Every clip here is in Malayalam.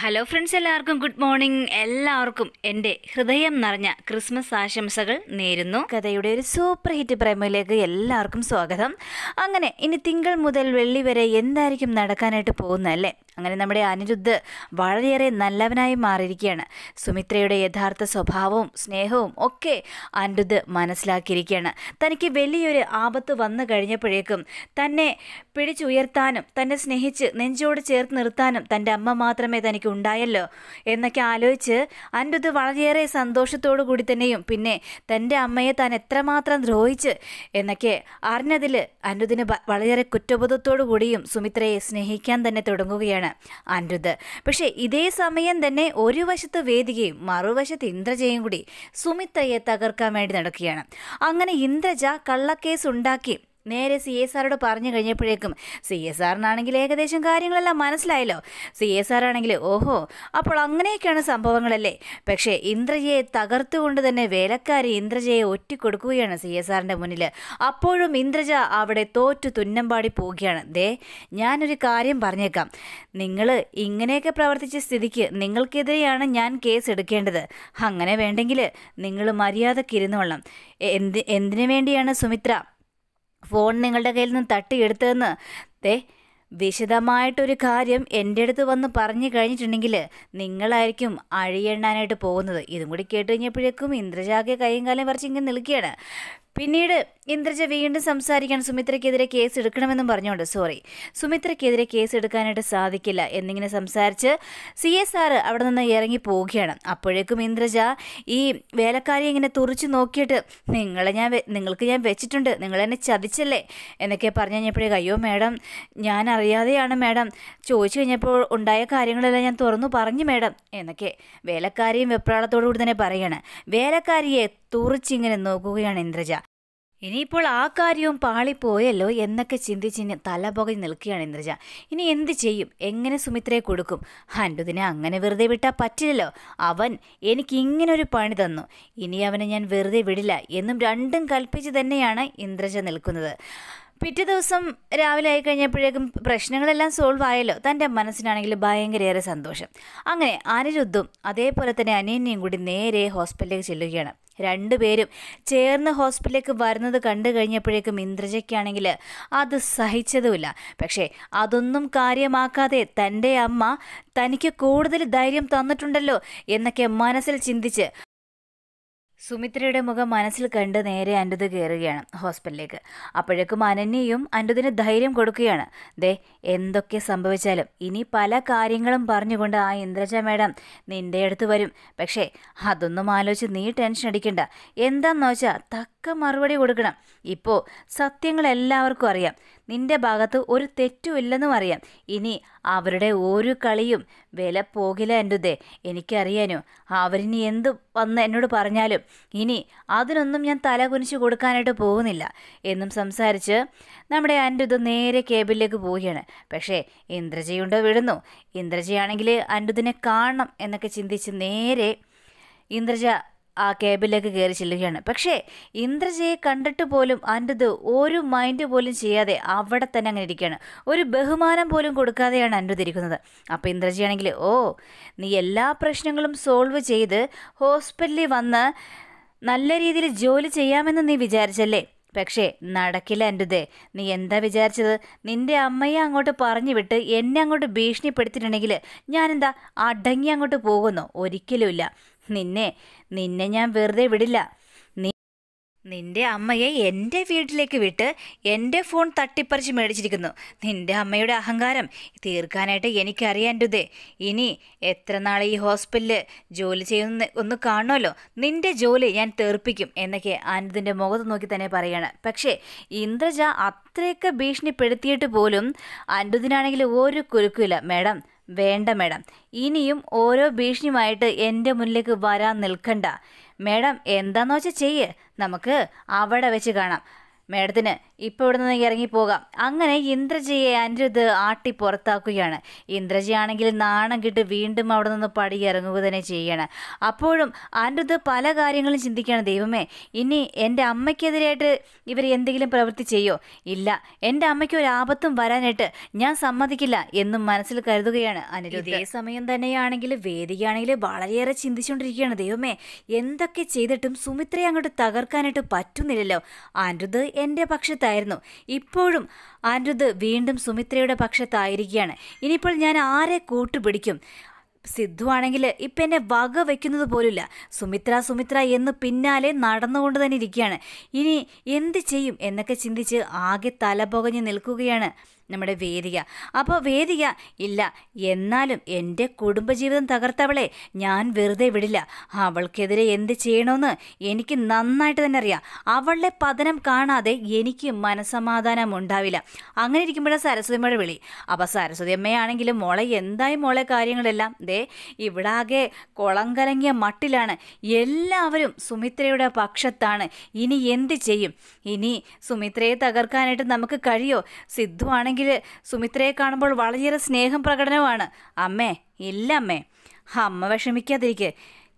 ഹലോ ഫ്രണ്ട്സ് എല്ലാവർക്കും ഗുഡ് മോർണിംഗ് എല്ലാവർക്കും എൻ്റെ ഹൃദയം നിറഞ്ഞ ക്രിസ്മസ് ആശംസകൾ നേരുന്നു കഥയുടെ ഒരു സൂപ്പർ ഹിറ്റ് പ്രേമയിലേക്ക് എല്ലാവർക്കും സ്വാഗതം അങ്ങനെ ഇനി തിങ്കൾ മുതൽ വെള്ളി വരെ എന്തായിരിക്കും നടക്കാനായിട്ട് പോകുന്നല്ലേ അങ്ങനെ നമ്മുടെ അനിരുദ്ധ് വളരെയേറെ നല്ലവനായി മാറിയിരിക്കുകയാണ് സുമിത്രയുടെ യഥാർത്ഥ സ്വഭാവവും സ്നേഹവും ഒക്കെ അനിരുദ്ധ് മനസ്സിലാക്കിയിരിക്കുകയാണ് തനിക്ക് വലിയൊരു ആപത്ത് വന്നു കഴിഞ്ഞപ്പോഴേക്കും തന്നെ പിടിച്ചുയർത്താനും തന്നെ സ്നേഹിച്ച് നെഞ്ചോട് ചേർത്ത് നിർത്താനും തൻ്റെ അമ്മ മാത്രമേ തനിക്ക് ഉണ്ടായല്ലോ എന്നൊക്കെ ആലോചിച്ച് അനിരുദ്ധ് വളരെയേറെ സന്തോഷത്തോടു കൂടി തന്നെയും പിന്നെ തൻ്റെ അമ്മയെ താൻ എത്രമാത്രം ദ്രോഹിച്ച് എന്നൊക്കെ അറിഞ്ഞതിൽ അനിരുദ്ധിന് വളരെയേറെ കുറ്റബോധത്തോടു കൂടിയും സുമിത്രയെ സ്നേഹിക്കാൻ തന്നെ തുടങ്ങുകയാണ് പറയുകയാണ് അനിരുദ്ധ് പക്ഷേ ഇതേ സമയം തന്നെ ഒരു വശത്ത് വേദികയും മറുവശത്ത് ഇന്ദ്രജയും കൂടി സുമിത്രയെ തകർക്കാൻ വേണ്ടി നടക്കുകയാണ് അങ്ങനെ ഇന്ദ്രജ കള്ളക്കേസ് ഉണ്ടാക്കി നേരെ സി എസ് ആറോട് പറഞ്ഞു കഴിഞ്ഞപ്പോഴേക്കും സി എസ് ആറിനാണെങ്കിൽ ഏകദേശം കാര്യങ്ങളെല്ലാം മനസ്സിലായല്ലോ സി എസ് ആറാണെങ്കിൽ ആണെങ്കിൽ ഓഹോ അപ്പോൾ അങ്ങനെയൊക്കെയാണ് സംഭവങ്ങളല്ലേ പക്ഷേ ഇന്ദ്രജയെ തകർത്തുകൊണ്ട് തന്നെ വേലക്കാരി ഇന്ദ്രജയെ ഒറ്റിക്കൊടുക്കുകയാണ് സി എസ് ആറിൻ്റെ മുന്നിൽ അപ്പോഴും ഇന്ദ്രജ അവിടെ തോറ്റു തുന്നമ്പാടി പോവുകയാണ് ദേ ഞാനൊരു കാര്യം പറഞ്ഞേക്കാം നിങ്ങൾ ഇങ്ങനെയൊക്കെ പ്രവർത്തിച്ച സ്ഥിതിക്ക് നിങ്ങൾക്കെതിരെയാണ് ഞാൻ കേസ് എടുക്കേണ്ടത് അങ്ങനെ വേണ്ടെങ്കിൽ നിങ്ങൾ മര്യാദക്കിരുന്നോളണം എന്ത് എന്തിനു വേണ്ടിയാണ് സുമിത്ര ഫോൺ നിങ്ങളുടെ കയ്യിൽ നിന്ന് തട്ടിയെടുത്തതെന്ന് ദേ വിശദമായിട്ടൊരു കാര്യം എൻ്റെ അടുത്ത് വന്ന് പറഞ്ഞു കഴിഞ്ഞിട്ടുണ്ടെങ്കിൽ നിങ്ങളായിരിക്കും അഴിയെണ്ണാനായിട്ട് പോകുന്നത് ഇതും കൂടി കേട്ട് കഴിഞ്ഞപ്പോഴേക്കും ഇന്ദ്രജാഗെ കൈയും കാലം നിൽക്കുകയാണ് പിന്നീട് ഇന്ദ്രജ വീണ്ടും സംസാരിക്കാൻ സുമിത്രയ്ക്കെതിരെ കേസ് എടുക്കണമെന്നും പറഞ്ഞുകൊണ്ട് സോറി സുമിത്രയ്ക്കെതിരെ കേസ് എടുക്കാനായിട്ട് സാധിക്കില്ല എന്നിങ്ങനെ സംസാരിച്ച് സി എസ് ആർ അവിടെ നിന്ന് ഇറങ്ങി പോവുകയാണ് അപ്പോഴേക്കും ഇന്ദ്രജ ഈ വേലക്കാരിയെ ഇങ്ങനെ തുറച്ചു നോക്കിയിട്ട് നിങ്ങളെ ഞാൻ നിങ്ങൾക്ക് ഞാൻ വെച്ചിട്ടുണ്ട് നിങ്ങൾ എന്നെ ചതിച്ചല്ലേ എന്നൊക്കെ പറഞ്ഞു കഴിഞ്ഞപ്പോഴേ അയ്യോ മാഡം ഞാൻ അറിയാതെയാണ് മാഡം ചോദിച്ചു കഴിഞ്ഞപ്പോൾ ഉണ്ടായ കാര്യങ്ങളെല്ലാം ഞാൻ തുറന്നു പറഞ്ഞു മാഡം എന്നൊക്കെ വേലക്കാരിയും വെപ്രാളത്തോടു കൂടി തന്നെ പറയാണ് വേലക്കാരിയെ തുറച്ചിങ്ങനെ നോക്കുകയാണ് ഇന്ദ്രജ ഇനിയിപ്പോൾ ആ കാര്യവും പാളിപ്പോയല്ലോ എന്നൊക്കെ ചിന്തിച്ച് തല പുകഞ്ഞ് നിൽക്കുകയാണ് ഇന്ദ്രജ ഇനി എന്ത് ചെയ്യും എങ്ങനെ സുമിത്രയെ കൊടുക്കും ഹൻഡുദിനെ അങ്ങനെ വെറുതെ വിട്ടാൽ പറ്റില്ലല്ലോ അവൻ എനിക്ക് ഇങ്ങനൊരു പണി തന്നു ഇനി അവനെ ഞാൻ വെറുതെ വിടില്ല എന്നും രണ്ടും കൽപ്പിച്ച് തന്നെയാണ് ഇന്ദ്രജ നിൽക്കുന്നത് പിറ്റേ ദിവസം രാവിലെ ആയി കഴിഞ്ഞപ്പോഴേക്കും പ്രശ്നങ്ങളെല്ലാം സോൾവ് ആയല്ലോ തൻ്റെ മനസ്സിനാണെങ്കിൽ ഭയങ്കരയേറെ സന്തോഷം അങ്ങനെ അനിരുദ്ധും അതേപോലെ തന്നെ അനിയനെയും കൂടി നേരെ ഹോസ്പിറ്റലിലേക്ക് ചെല്ലുകയാണ് രണ്ടുപേരും ചേർന്ന് ഹോസ്പിറ്റലിലേക്ക് വരുന്നത് കണ്ടു കഴിഞ്ഞപ്പോഴേക്കും ഇന്ദ്രജയ്ക്കാണെങ്കിൽ അത് സഹിച്ചതുമില്ല പക്ഷേ അതൊന്നും കാര്യമാക്കാതെ തൻ്റെ അമ്മ തനിക്ക് കൂടുതൽ ധൈര്യം തന്നിട്ടുണ്ടല്ലോ എന്നൊക്കെ മനസ്സിൽ ചിന്തിച്ച് സുമിത്രയുടെ മുഖം മനസ്സിൽ കണ്ട് നേരെ അൻഡുത് കയറുകയാണ് ഹോസ്പിറ്റലിലേക്ക് അപ്പോഴേക്കും അനന്യയും അൻഡുതിന് ധൈര്യം കൊടുക്കുകയാണ് ദേ എന്തൊക്കെ സംഭവിച്ചാലും ഇനി പല കാര്യങ്ങളും പറഞ്ഞുകൊണ്ട് ആ ഇന്ദ്രജ മേഡം നിന്റെ അടുത്ത് വരും പക്ഷേ അതൊന്നും ആലോചിച്ച് നീ ടെൻഷൻ അടിക്കണ്ട എന്താന്ന് വെച്ചാൽ തക്ക മറുപടി കൊടുക്കണം ഇപ്പോൾ സത്യങ്ങൾ എല്ലാവർക്കും അറിയാം നിന്റെ ഭാഗത്ത് ഒരു തെറ്റുമില്ലെന്നും അറിയാം ഇനി അവരുടെ ഒരു കളിയും വില പോകില്ല എൻ്റെതേ എനിക്കറിയാനോ അവരിനി എന്ത് വന്ന് എന്നോട് പറഞ്ഞാലും ഇനി അതിനൊന്നും ഞാൻ തല കുനിച്ചു കൊടുക്കാനായിട്ട് പോകുന്നില്ല എന്നും സംസാരിച്ച് നമ്മുടെ അൻ്റുത് നേരെ കേബിളിലേക്ക് പോവുകയാണ് പക്ഷേ ഇന്ദ്രജയുണ്ടോ വിടുന്നു ഇന്ദ്രജയാണെങ്കിൽ അൻ്റുതിനെ കാണണം എന്നൊക്കെ ചിന്തിച്ച് നേരെ ഇന്ദ്രജ ആ ക്യാബിലേക്ക് കയറി ചെല്ലുകയാണ് പക്ഷേ ഇന്ദ്രജയെ കണ്ടിട്ട് പോലും അൻ്റെത് ഒരു മൈൻഡ് പോലും ചെയ്യാതെ അവിടെ തന്നെ അങ്ങനെ ഇരിക്കുകയാണ് ഒരു ബഹുമാനം പോലും കൊടുക്കാതെയാണ് അൻ്റെ ഇരിക്കുന്നത് അപ്പോൾ ഇന്ദ്രജയാണെങ്കിൽ ഓ നീ എല്ലാ പ്രശ്നങ്ങളും സോൾവ് ചെയ്ത് ഹോസ്പിറ്റലിൽ വന്ന് നല്ല രീതിയിൽ ജോലി ചെയ്യാമെന്ന് നീ വിചാരിച്ചല്ലേ പക്ഷേ നടക്കില്ല എൻ്റെ നീ എന്താ വിചാരിച്ചത് നിന്റെ അമ്മയെ അങ്ങോട്ട് പറഞ്ഞു വിട്ട് എന്നെ അങ്ങോട്ട് ഭീഷണിപ്പെടുത്തിയിട്ടുണ്ടെങ്കിൽ ഞാനെന്താ അടങ്ങി അങ്ങോട്ട് പോകുന്നു ഒരിക്കലുമില്ല നിന്നെ നിന്നെ ഞാൻ വെറുതെ വിടില്ല നിന്റെ അമ്മയെ എൻ്റെ വീട്ടിലേക്ക് വിട്ട് എൻ്റെ ഫോൺ തട്ടിപ്പറിച്ച് മേടിച്ചിരിക്കുന്നു നിന്റെ അമ്മയുടെ അഹങ്കാരം തീർക്കാനായിട്ട് എനിക്കറിയാൻ്റെതേ ഇനി എത്ര നാൾ ഈ ഹോസ്പിറ്റലിൽ ജോലി ചെയ്യുന്ന ഒന്ന് കാണുമല്ലോ നിന്റെ ജോലി ഞാൻ തീർപ്പിക്കും എന്നൊക്കെ ആനന്ദിൻ്റെ മുഖത്ത് നോക്കി തന്നെ പറയാണ് പക്ഷേ ഇന്ദ്രജ അത്രയൊക്കെ ഭീഷണിപ്പെടുത്തിയിട്ട് പോലും അനുദിനാണെങ്കിൽ ഒരു കുരുക്കില്ല മാഡം വേണ്ട മേഡം ഇനിയും ഓരോ ഭീഷണിയുമായിട്ട് എൻ്റെ മുന്നിലേക്ക് വരാൻ നിൽക്കണ്ട മേഡം എന്താന്ന് വെച്ചാൽ ചെയ്യ് നമുക്ക് അവിടെ വെച്ച് കാണാം മേഡത്തിന് ഇപ്പൊ ഇവിടെ നിന്ന് ഇറങ്ങിപ്പോകാം അങ്ങനെ ഇന്ദ്രജിയെ അനിരുദ്ധ് ആട്ടി പുറത്താക്കുകയാണ് ഇന്ദ്രജിയാണെങ്കിൽ നാണം കിട്ട് വീണ്ടും അവിടെ നിന്ന് പടി ഇറങ്ങുക തന്നെ ചെയ്യാണ് അപ്പോഴും അനിരുദ്ധ് പല കാര്യങ്ങളും ചിന്തിക്കുകയാണ് ദൈവമേ ഇനി എൻ്റെ അമ്മയ്ക്കെതിരായിട്ട് ഇവർ എന്തെങ്കിലും പ്രവൃത്തി ചെയ്യോ ഇല്ല എൻ്റെ അമ്മയ്ക്ക് ഒരു ആപത്തും വരാനായിട്ട് ഞാൻ സമ്മതിക്കില്ല എന്നും മനസ്സിൽ കരുതുകയാണ് അനിരുദ്ധ് ഈ സമയം തന്നെയാണെങ്കിൽ വേദികയാണെങ്കിൽ വളരെയേറെ ചിന്തിച്ചുകൊണ്ടിരിക്കുകയാണ് ദൈവമേ എന്തൊക്കെ ചെയ്തിട്ടും സുമിത്രയെ അങ്ങോട്ട് തകർക്കാനായിട്ട് പറ്റുന്നില്ലല്ലോ അനിരുദ്ധ് എൻ്റെ പക്ഷത്ത് പക്ഷത്തായിരുന്നു ഇപ്പോഴും അനിരുദ്ധ് വീണ്ടും സുമിത്രയുടെ പക്ഷത്തായിരിക്കുകയാണ് ഇനിയിപ്പോൾ ഞാൻ ആരെ കൂട്ടുപിടിക്കും സിദ്ധു ആണെങ്കിൽ ഇപ്പം എന്നെ വക വയ്ക്കുന്നത് പോലില്ല സുമിത്ര സുമിത്ര എന്ന് പിന്നാലെ നടന്നുകൊണ്ട് തന്നെ ഇരിക്കുകയാണ് ഇനി എന്ത് ചെയ്യും എന്നൊക്കെ ചിന്തിച്ച് ആകെ തലപുകഞ്ഞ് നിൽക്കുകയാണ് നമ്മുടെ വേദിക അപ്പോൾ വേദിക ഇല്ല എന്നാലും എൻ്റെ കുടുംബജീവിതം തകർത്തവളെ ഞാൻ വെറുതെ വിടില്ല അവൾക്കെതിരെ എന്ത് ചെയ്യണമെന്ന് എനിക്ക് നന്നായിട്ട് തന്നെ അറിയാം അവളുടെ പതനം കാണാതെ എനിക്ക് മനസമാധാനം ഉണ്ടാവില്ല അങ്ങനെ ഇരിക്കുമ്പോഴാണ് സരസ്വതിയമ്മയുടെ വിളി അപ്പോൾ അമ്മയാണെങ്കിലും മോളെ എന്തായി മോളെ കാര്യങ്ങളെല്ലാം ദേ ഇവിടെ ആകെ കുളം കലങ്ങിയ മട്ടിലാണ് എല്ലാവരും സുമിത്രയുടെ പക്ഷത്താണ് ഇനി എന്ത് ചെയ്യും ഇനി സുമിത്രയെ തകർക്കാനായിട്ട് നമുക്ക് കഴിയോ സിദ്ധു ആണെങ്കിൽ ആണെങ്കിൽ സുമിത്രയെ കാണുമ്പോൾ വളരെയേറെ സ്നേഹം പ്രകടനമാണ് അമ്മേ ഇല്ല അമ്മേ അമ്മ വിഷമിക്കാതിരിക്കെ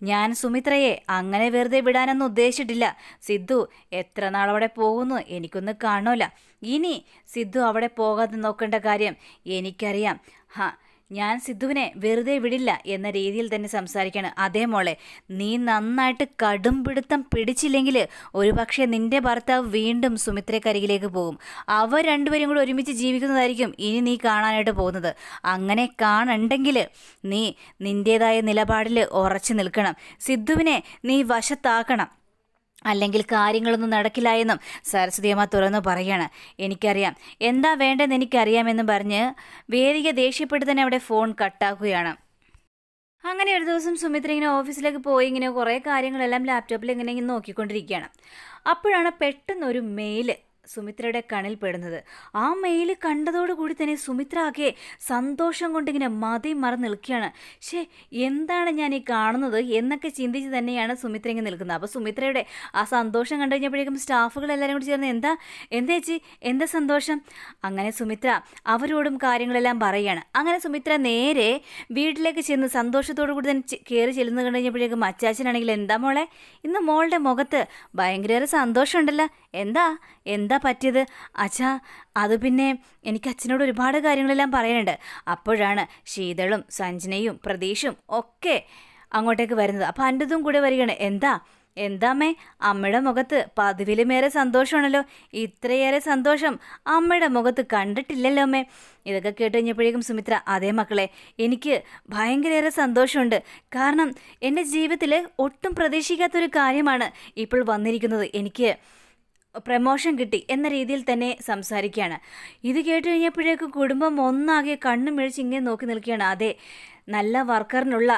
ഞാൻ സുമിത്രയെ അങ്ങനെ വെറുതെ വിടാനൊന്നും ഉദ്ദേശിച്ചിട്ടില്ല സിദ്ധു എത്ര നാളവിടെ പോകുന്നു എനിക്കൊന്നും കാണൂല ഇനി സിദ്ധു അവിടെ പോകാതെ നോക്കേണ്ട കാര്യം എനിക്കറിയാം ഹാ ഞാൻ സിദ്ധുവിനെ വെറുതെ വിടില്ല എന്ന രീതിയിൽ തന്നെ സംസാരിക്കാണ് അതേ മോളെ നീ നന്നായിട്ട് കടും പിടുത്തം പിടിച്ചില്ലെങ്കിൽ ഒരുപക്ഷെ നിന്റെ ഭർത്താവ് വീണ്ടും കരികിലേക്ക് പോകും അവർ രണ്ടുപേരും കൂടി ഒരുമിച്ച് ജീവിക്കുന്നതായിരിക്കും ഇനി നീ കാണാനായിട്ട് പോകുന്നത് അങ്ങനെ കാണണ്ടെങ്കിൽ നീ നിൻ്റേതായ നിലപാടിൽ ഉറച്ചു നിൽക്കണം സിദ്ധുവിനെ നീ വശത്താക്കണം അല്ലെങ്കിൽ കാര്യങ്ങളൊന്നും നടക്കില്ല എന്നും സരസ്വതിയമ്മ തുറന്നു പറയാണ് എനിക്കറിയാം എന്താ വേണ്ടതെന്ന് എനിക്കറിയാമെന്നും പറഞ്ഞ് വേദിക ദേഷ്യപ്പെട്ട് തന്നെ അവിടെ ഫോൺ കട്ടാക്കുകയാണ് അങ്ങനെ ഒരു ദിവസം സുമിത്ര ഇങ്ങനെ ഓഫീസിലേക്ക് പോയി ഇങ്ങനെ കുറേ കാര്യങ്ങളെല്ലാം ലാപ്ടോപ്പിൽ ഇങ്ങനെ നോക്കിക്കൊണ്ടിരിക്കുകയാണ് അപ്പോഴാണ് പെട്ടെന്നൊരു മെയിൽ സുമിത്രയുടെ കണ്ണിൽ പെടുന്നത് ആ മെയിൽ കണ്ടതോടുകൂടി തന്നെ സുമിത്ര ആകെ സന്തോഷം കൊണ്ടിങ്ങനെ മതി മറന്ന് നിൽക്കുകയാണ് ഷേ എന്താണ് ഞാൻ ഈ കാണുന്നത് എന്നൊക്കെ ചിന്തിച്ച് തന്നെയാണ് സുമിത്ര ഇങ്ങനെ നിൽക്കുന്നത് അപ്പോൾ സുമിത്രയുടെ ആ സന്തോഷം കണ്ടു കഴിഞ്ഞപ്പോഴേക്കും സ്റ്റാഫുകൾ എല്ലാവരും കൂടി ചേർന്ന് എന്താ എന്താ ചേച്ചി എന്താ സന്തോഷം അങ്ങനെ സുമിത്ര അവരോടും കാര്യങ്ങളെല്ലാം പറയുകയാണ് അങ്ങനെ സുമിത്ര നേരെ വീട്ടിലേക്ക് ചെന്ന് സന്തോഷത്തോടു കൂടി തന്നെ കയറി ചെല്ലുന്നത് കണ്ടു കഴിഞ്ഞപ്പോഴേക്കും അച്ചാച്ചനാണെങ്കിൽ എന്താ മോളെ ഇന്ന് മോളുടെ മുഖത്ത് ഭയങ്കര സന്തോഷമുണ്ടല്ലോ എന്താ എന്താ എന്താ പറ്റിയത് അച്ഛാ അത് പിന്നെ എനിക്ക് അച്ഛനോട് ഒരുപാട് കാര്യങ്ങളെല്ലാം പറയാനുണ്ട് അപ്പോഴാണ് ശീതളും സഞ്ജനയും പ്രതീഷും ഒക്കെ അങ്ങോട്ടേക്ക് വരുന്നത് അപ്പോൾ അൻ്റെതും കൂടെ വരികയാണ് എന്താ എന്താമ്മേ അമ്മയുടെ മുഖത്ത് പതിവിലുമേറെ സന്തോഷമാണല്ലോ ഇത്രയേറെ സന്തോഷം അമ്മയുടെ മുഖത്ത് കണ്ടിട്ടില്ലല്ലോ അമ്മേ ഇതൊക്കെ കേട്ട് കഴിഞ്ഞപ്പോഴേക്കും സുമിത്ര അതേ മക്കളെ എനിക്ക് ഭയങ്കരയേറെ സന്തോഷമുണ്ട് കാരണം എൻ്റെ ജീവിതത്തിൽ ഒട്ടും പ്രതീക്ഷിക്കാത്തൊരു കാര്യമാണ് ഇപ്പോൾ വന്നിരിക്കുന്നത് എനിക്ക് പ്രമോഷൻ കിട്ടി എന്ന രീതിയിൽ തന്നെ സംസാരിക്കുകയാണ് ഇത് കേട്ട് കഴിഞ്ഞപ്പോഴേക്കും കുടുംബം ഒന്നാകെ കണ്ണുമിഴിച്ച് ഇങ്ങനെ നോക്കി നിൽക്കുകയാണ് അതെ നല്ല വർക്കറിനുള്ള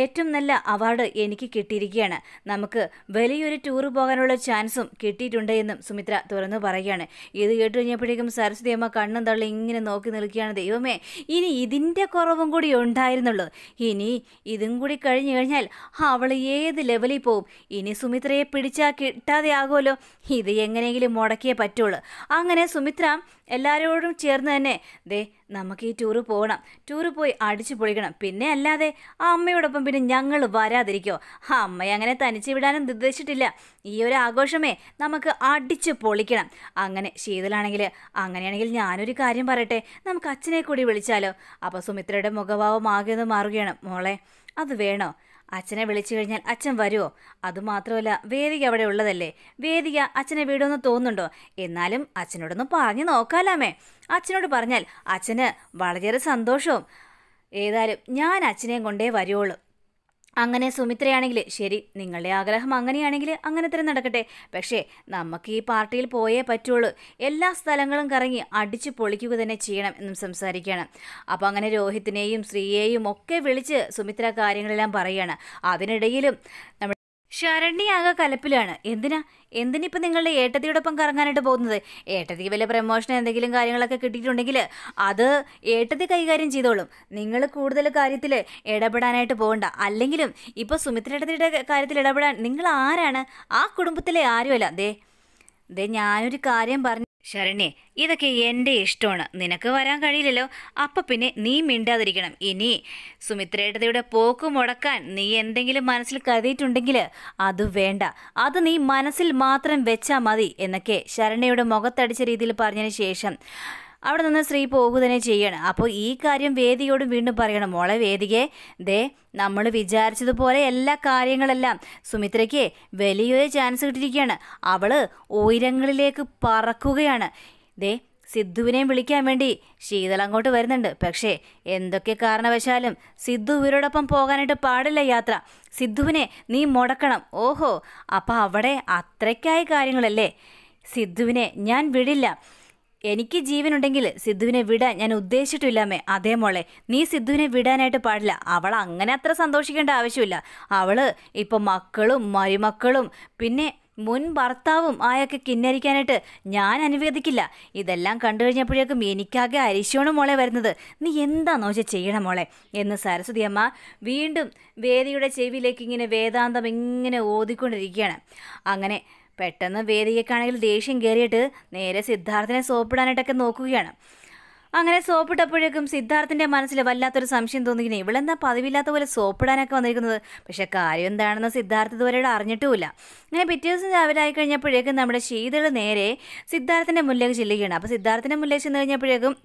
ഏറ്റവും നല്ല അവാർഡ് എനിക്ക് കിട്ടിയിരിക്കുകയാണ് നമുക്ക് വലിയൊരു ടൂർ പോകാനുള്ള ചാൻസും കിട്ടിയിട്ടുണ്ട് എന്നും സുമിത്ര തുറന്നു പറയുകയാണ് ഇത് കേട്ടു കഴിഞ്ഞപ്പോഴേക്കും സരസ്വതി അമ്മ കണ്ണും തള്ളി ഇങ്ങനെ നോക്കി നിൽക്കുകയാണ് ദൈവമേ ഇനി ഇതിൻ്റെ കുറവും കൂടി ഉണ്ടായിരുന്നുള്ളൂ ഇനി ഇതും കൂടി കഴിഞ്ഞു കഴിഞ്ഞാൽ അവൾ ഏത് ലെവലിൽ പോവും ഇനി സുമിത്രയെ പിടിച്ചാൽ കിട്ടാതെ ആകുമല്ലോ ഇത് എങ്ങനെയെങ്കിലും മുടക്കിയേ പറ്റുള്ളൂ അങ്ങനെ സുമിത്ര എല്ലാവരോടും ചേർന്ന് തന്നെ ദേ നമുക്ക് ഈ ടൂറ് പോകണം ടൂറ് പോയി അടിച്ചു പൊളിക്കണം പിന്നെ അല്ലാതെ ആ അമ്മയോടൊപ്പം പിന്നെ ഞങ്ങൾ വരാതിരിക്കോ ആ അമ്മയെ അങ്ങനെ തനിച്ച് വിടാനും നിർദ്ദേശിച്ചിട്ടില്ല ഈ ഒരു ആഘോഷമേ നമുക്ക് അടിച്ചു പൊളിക്കണം അങ്ങനെ ശീതലാണെങ്കിൽ അങ്ങനെയാണെങ്കിൽ ഞാനൊരു കാര്യം പറയട്ടെ നമുക്ക് അച്ഛനെ കൂടി വിളിച്ചാലോ അപ്പോൾ സുമിത്രയുടെ മുഖഭാവം ആകെ ഒന്ന് മാറുകയാണ് മോളെ അത് വേണോ അച്ഛനെ വിളിച്ചു കഴിഞ്ഞാൽ അച്ഛൻ വരുമോ അതുമാത്രമല്ല വേദിക അവിടെ ഉള്ളതല്ലേ വേദിക അച്ഛനെ വീടുമെന്ന് തോന്നുന്നുണ്ടോ എന്നാലും അച്ഛനോടൊന്ന് പറഞ്ഞു നോക്കാലാമേ അച്ഛനോട് പറഞ്ഞാൽ അച്ഛന് വളരെയേറെ സന്തോഷവും ഏതായാലും ഞാൻ അച്ഛനെയും കൊണ്ടേ വരുവുള്ളൂ അങ്ങനെ സുമിത്രയാണെങ്കിൽ ശരി നിങ്ങളുടെ ആഗ്രഹം അങ്ങനെയാണെങ്കിൽ അങ്ങനെ തന്നെ നടക്കട്ടെ പക്ഷേ നമുക്ക് ഈ പാർട്ടിയിൽ പോയേ പറ്റുള്ളൂ എല്ലാ സ്ഥലങ്ങളും കറങ്ങി അടിച്ചു പൊളിക്കുക തന്നെ ചെയ്യണം എന്നും സംസാരിക്കുകയാണ് അപ്പോൾ അങ്ങനെ രോഹിത്തിനെയും ശ്രീയെയും ഒക്കെ വിളിച്ച് സുമിത്ര കാര്യങ്ങളെല്ലാം പറയുകയാണ് അതിനിടയിലും ആകെ കലപ്പിലാണ് എന്തിനാ എന്തിനിപ്പോൾ നിങ്ങളുടെ ഏട്ടത്തിയോടൊപ്പം കറങ്ങാനായിട്ട് പോകുന്നത് ഏട്ടത്തിക്ക് വല്ല പ്രമോഷൻ എന്തെങ്കിലും കാര്യങ്ങളൊക്കെ കിട്ടിയിട്ടുണ്ടെങ്കിൽ അത് ഏട്ടത്തി കൈകാര്യം ചെയ്തോളും നിങ്ങൾ കൂടുതൽ കാര്യത്തിൽ ഇടപെടാനായിട്ട് പോകണ്ട അല്ലെങ്കിലും ഇപ്പോൾ സുമിത്രേട്ടത്തിയുടെ കാര്യത്തിൽ ഇടപെടാൻ നിങ്ങൾ ആരാണ് ആ കുടുംബത്തിലെ ആരുമല്ല ദേ ദേ ഞാനൊരു കാര്യം പറഞ്ഞു ശരണ്യേ ഇതൊക്കെ എൻ്റെ ഇഷ്ടമാണ് നിനക്ക് വരാൻ കഴിയില്ലല്ലോ അപ്പം പിന്നെ നീ മിണ്ടാതിരിക്കണം ഇനി സുമിത്രേട്ടതയുടെ പോക്ക് മുടക്കാൻ നീ എന്തെങ്കിലും മനസ്സിൽ കരുതിയിട്ടുണ്ടെങ്കിൽ അത് വേണ്ട അത് നീ മനസ്സിൽ മാത്രം വെച്ചാൽ മതി എന്നൊക്കെ ശരണ്യയുടെ മുഖത്തടിച്ച രീതിയിൽ പറഞ്ഞതിന് ശേഷം അവിടെ നിന്ന് സ്ത്രീ പോകുക തന്നെ ചെയ്യണം അപ്പോൾ ഈ കാര്യം വേദിയോടും വീണ്ടും പറയണം മോളെ വേദികെ ദേ നമ്മൾ വിചാരിച്ചതുപോലെ എല്ലാ കാര്യങ്ങളെല്ലാം സുമിത്രയ്ക്ക് വലിയൊരു ചാൻസ് കിട്ടിയിരിക്കുകയാണ് അവള് ഉയരങ്ങളിലേക്ക് പറക്കുകയാണ് ദേ സിദ്ധുവിനെയും വിളിക്കാൻ വേണ്ടി ശീതൾ അങ്ങോട്ട് വരുന്നുണ്ട് പക്ഷേ എന്തൊക്കെ കാരണവശാലും സിദ്ധു ഇവരോടൊപ്പം പോകാനായിട്ട് പാടില്ല യാത്ര സിദ്ധുവിനെ നീ മുടക്കണം ഓഹോ അപ്പം അവിടെ അത്രയ്ക്കായ കാര്യങ്ങളല്ലേ സിദ്ധുവിനെ ഞാൻ വിടില്ല എനിക്ക് ജീവനുണ്ടെങ്കിൽ സിദ്ധുവിനെ വിടാൻ ഞാൻ ഉദ്ദേശിച്ചിട്ടില്ലാമേ അതേ മോളെ നീ സിദ്ധുവിനെ വിടാനായിട്ട് പാടില്ല അവൾ അങ്ങനെ അത്ര സന്തോഷിക്കേണ്ട ആവശ്യമില്ല അവള് ഇപ്പം മക്കളും മരുമക്കളും പിന്നെ മുൻ ഭർത്താവും ആയൊക്കെ കിന്നരിക്കാനായിട്ട് ഞാൻ അനുവദിക്കില്ല ഇതെല്ലാം കണ്ടു കഴിഞ്ഞപ്പോഴേക്കും എനിക്കാകെ അരിശോണ് മോളെ വരുന്നത് നീ എന്താണെന്ന് വെച്ചാൽ ചെയ്യണം മോളെ എന്ന് സരസ്വതി അമ്മ വീണ്ടും വേദിയുടെ ചെവിയിലേക്ക് ഇങ്ങനെ വേദാന്തം ഇങ്ങനെ ഓതിക്കൊണ്ടിരിക്കുകയാണ് അങ്ങനെ പെട്ടെന്ന് വേദികക്കാണെങ്കിൽ ദേഷ്യം കയറിയിട്ട് നേരെ സിദ്ധാർത്ഥിനെ സോപ്പിടാനായിട്ടൊക്കെ നോക്കുകയാണ് അങ്ങനെ സോപ്പിട്ടപ്പോഴേക്കും സിദ്ധാർത്ഥിൻ്റെ മനസ്സിൽ വല്ലാത്തൊരു സംശയം തോന്നിക്കുന്നു ഇവളെന്താ പതിവില്ലാത്ത പോലെ സോപ്പിടാനൊക്കെ വന്നിരിക്കുന്നത് പക്ഷെ കാര്യം എന്താണെന്ന് സിദ്ധാർത്ഥ ഇതുവരെ അറിഞ്ഞിട്ടുമില്ല ഇങ്ങനെ പിറ്റേ ദിവസം രാവിലെ കഴിഞ്ഞപ്പോഴേക്കും നമ്മുടെ ശീതൾ നേരെ സിദ്ധാർത്ഥിൻ്റെ മുന്നിലേക്ക് ചെല്ലുകയാണ് അപ്പോൾ സിദ്ധാർത്ഥിൻ്റെ മുന്നിലേക്ക് ചെന്ന് കഴിഞ്ഞപ്പോഴേക്കും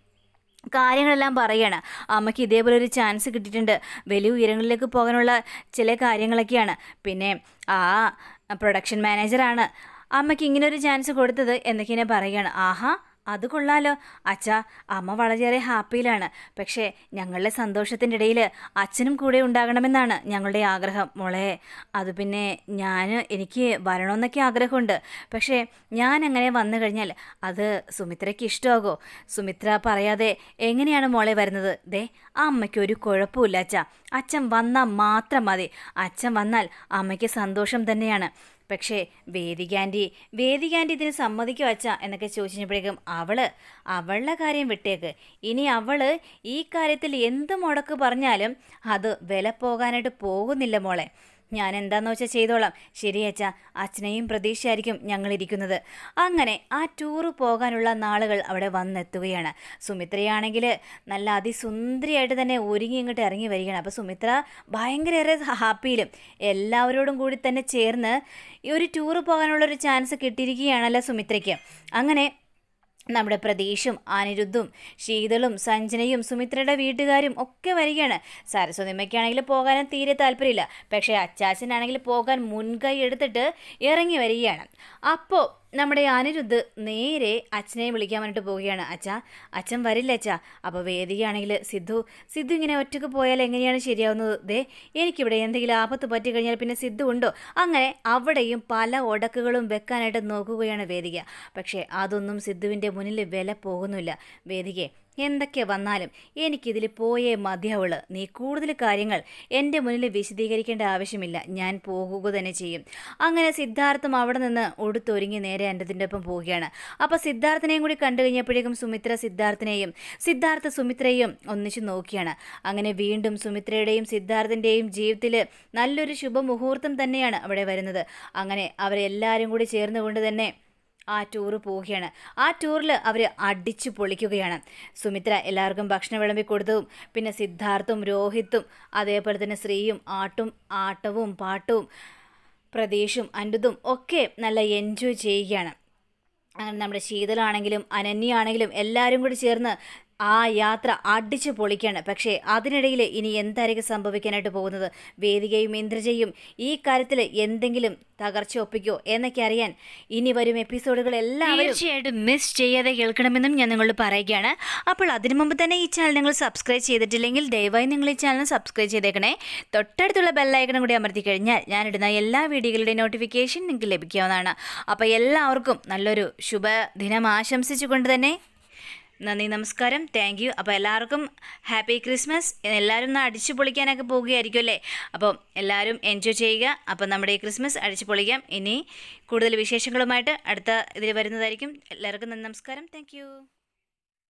കാര്യങ്ങളെല്ലാം പറയുകയാണ് അമ്മയ്ക്ക് ഇതേപോലെ ഒരു ചാൻസ് കിട്ടിയിട്ടുണ്ട് വലിയ ഉയരങ്ങളിലേക്ക് പോകാനുള്ള ചില കാര്യങ്ങളൊക്കെയാണ് പിന്നെ ആ പ്രൊഡക്ഷൻ മാനേജറാണ് അമ്മയ്ക്ക് ഇങ്ങനൊരു ഒരു ചാൻസ് കൊടുത്തത് എന്നൊക്കെ ഇങ്ങനെ പറയുകയാണ് ആഹാ അത് കൊള്ളാലോ അച്ഛാ അമ്മ വളരെയേറെ ഹാപ്പിയിലാണ് പക്ഷേ ഞങ്ങളുടെ സന്തോഷത്തിൻ്റെ ഇടയിൽ അച്ഛനും കൂടെ ഉണ്ടാകണമെന്നാണ് ഞങ്ങളുടെ ആഗ്രഹം മോളെ അത് പിന്നെ ഞാൻ എനിക്ക് വരണമെന്നൊക്കെ ആഗ്രഹമുണ്ട് പക്ഷേ ഞാൻ അങ്ങനെ വന്നു കഴിഞ്ഞാൽ അത് സുമിത്രയ്ക്ക് ഇഷ്ടമാകോ സുമിത്ര പറയാതെ എങ്ങനെയാണ് മോളെ വരുന്നത് ദേ ആ അമ്മയ്ക്ക് ഒരു കുഴപ്പമില്ല അച്ഛ അച്ഛൻ വന്നാൽ മാത്രം മതി അച്ഛൻ വന്നാൽ അമ്മയ്ക്ക് സന്തോഷം തന്നെയാണ് പക്ഷേ വേദികാൻറ്റി വേദികാൻറ്റി ഇതിന് സമ്മതിക്കുക വച്ച എന്നൊക്കെ ചോദിച്ചപ്പോഴേക്കും അവൾ അവളുടെ കാര്യം വിട്ടേക്ക് ഇനി അവൾ ഈ കാര്യത്തിൽ എന്ത് മുടക്ക് പറഞ്ഞാലും അത് വില പോകാനായിട്ട് പോകുന്നില്ല മോളെ ഞാൻ എന്താന്ന് വെച്ചാൽ ചെയ്തോളാം ശരി ശരിയച്ച അച്ഛനെയും പ്രതീക്ഷയായിരിക്കും ഞങ്ങളിരിക്കുന്നത് അങ്ങനെ ആ ടൂറ് പോകാനുള്ള നാളുകൾ അവിടെ വന്നെത്തുകയാണ് സുമിത്രയാണെങ്കിൽ നല്ല അതിസുന്ദരിയായിട്ട് തന്നെ ഒരുങ്ങി ഇങ്ങോട്ട് ഇറങ്ങി വരികയാണ് അപ്പോൾ സുമിത്ര ഭയങ്കരയേറെ ഹാപ്പിയിലും എല്ലാവരോടും കൂടി തന്നെ ചേർന്ന് ഈ ഒരു ടൂറ് പോകാനുള്ളൊരു ചാൻസ് കിട്ടിയിരിക്കുകയാണല്ലോ സുമിത്രയ്ക്ക് അങ്ങനെ നമ്മുടെ പ്രതീഷും അനിരുദ്ധും ശീതളും സഞ്ജനയും സുമിത്രയുടെ വീട്ടുകാരും ഒക്കെ വരികയാണ് സരസ്വതിമ്മയ്ക്കാണെങ്കിൽ പോകാൻ തീരെ താല്പര്യമില്ല പക്ഷേ അച്ചാച്ചനാണെങ്കിൽ പോകാൻ മുൻകൈ എടുത്തിട്ട് ഇറങ്ങി വരികയാണ് അപ്പോൾ നമ്മുടെ അനിരുദ്ധ് നേരെ അച്ഛനെ വിളിക്കാൻ വേണ്ടിട്ട് പോവുകയാണ് അച്ഛാ അച്ഛൻ വരില്ല അച്ഛാ അപ്പോൾ വേദികയാണെങ്കിൽ സിദ്ധു സിദ്ധു ഇങ്ങനെ ഒറ്റക്ക് പോയാൽ എങ്ങനെയാണ് ശരിയാവുന്നത് ദേ എനിക്കിവിടെ എന്തെങ്കിലും ആപത്ത് പറ്റിക്കഴിഞ്ഞാൽ പിന്നെ സിദ്ധു ഉണ്ടോ അങ്ങനെ അവിടെയും പല ഒടക്കുകളും വെക്കാനായിട്ട് നോക്കുകയാണ് വേദിക പക്ഷെ അതൊന്നും സിദ്ധുവിന്റെ മുന്നിൽ വില പോകുന്നില്ല വേദികയെ എന്തൊക്കെ വന്നാലും എനിക്കിതിൽ പോയേ മതിയാവുള്ളൂ നീ കൂടുതൽ കാര്യങ്ങൾ എൻ്റെ മുന്നിൽ വിശദീകരിക്കേണ്ട ആവശ്യമില്ല ഞാൻ പോകുക തന്നെ ചെയ്യും അങ്ങനെ സിദ്ധാർത്ഥം അവിടെ നിന്ന് ഒടുത്തൊരുങ്ങി നേരെ എൻ്റെ ഒപ്പം പോവുകയാണ് അപ്പോൾ സിദ്ധാർത്ഥനെയും കൂടി കണ്ടു കഴിഞ്ഞപ്പോഴേക്കും സുമിത്ര സിദ്ധാർത്ഥനെയും സിദ്ധാർത്ഥ സുമിത്രയും ഒന്നിച്ചു നോക്കിയാണ് അങ്ങനെ വീണ്ടും സുമിത്രയുടെയും സിദ്ധാർത്ഥൻ്റെയും ജീവിതത്തിൽ നല്ലൊരു ശുഭമുഹൂർത്തം തന്നെയാണ് അവിടെ വരുന്നത് അങ്ങനെ അവരെല്ലാവരും കൂടി ചേർന്നുകൊണ്ട് തന്നെ ആ ടൂർ പോവുകയാണ് ആ ടൂറിൽ അവർ അടിച്ചു പൊളിക്കുകയാണ് സുമിത്ര എല്ലാവർക്കും ഭക്ഷണം വിളമ്പി കൊടുത്തതും പിന്നെ സിദ്ധാർത്ഥും രോഹിത്തും അതേപോലെ തന്നെ ശ്രീയും ആട്ടും ആട്ടവും പാട്ടവും പ്രദേശും അൻഡുതും ഒക്കെ നല്ല എൻജോയ് ചെയ്യുകയാണ് അങ്ങനെ നമ്മുടെ ശീതളാണെങ്കിലും ആണെങ്കിലും എല്ലാവരും കൂടി ചേർന്ന് ആ യാത്ര അടിച്ചു പൊളിക്കാണ് പക്ഷേ അതിനിടയിൽ ഇനി എന്തായിരിക്കും സംഭവിക്കാനായിട്ട് പോകുന്നത് വേദികയും ഇന്ദ്രജയും ഈ കാര്യത്തിൽ എന്തെങ്കിലും തകർച്ച ഒപ്പിക്കോ എന്നൊക്കെ അറിയാൻ ഇനി വരും എപ്പിസോഡുകൾ എല്ലാം തീർച്ചയായിട്ടും മിസ് ചെയ്യാതെ കേൾക്കണമെന്നും ഞാൻ നിങ്ങളോട് പറയുകയാണ് അപ്പോൾ അതിനു മുമ്പ് തന്നെ ഈ ചാനൽ നിങ്ങൾ സബ്സ്ക്രൈബ് ചെയ്തിട്ടില്ലെങ്കിൽ ദയവായി നിങ്ങൾ ഈ ചാനൽ സബ്സ്ക്രൈബ് ചെയ്തേക്കണേ തൊട്ടടുത്തുള്ള ബെല്ലൈക്കണം കൂടി അമർത്തി കഴിഞ്ഞാൽ ഞാനിടുന്ന എല്ലാ വീഡിയോകളുടെയും നോട്ടിഫിക്കേഷൻ നിങ്ങൾക്ക് ലഭിക്കാവുന്നതാണ് അപ്പോൾ എല്ലാവർക്കും നല്ലൊരു ശുഭദിനം ആശംസിച്ചുകൊണ്ട് തന്നെ നന്ദി നമസ്കാരം താങ്ക് യു അപ്പോൾ എല്ലാവർക്കും ഹാപ്പി ക്രിസ്മസ് എല്ലാവരും ഒന്ന് അടിച്ചു പൊളിക്കാനൊക്കെ പോവുകയായിരിക്കും അല്ലേ അപ്പോൾ എല്ലാവരും എൻജോയ് ചെയ്യുക അപ്പോൾ നമ്മുടെ ഈ ക്രിസ്മസ് അടിച്ചു പൊളിക്കാം ഇനി കൂടുതൽ വിശേഷങ്ങളുമായിട്ട് അടുത്ത ഇതിൽ വരുന്നതായിരിക്കും എല്ലാവർക്കും നന്ദി നമസ്കാരം താങ്ക്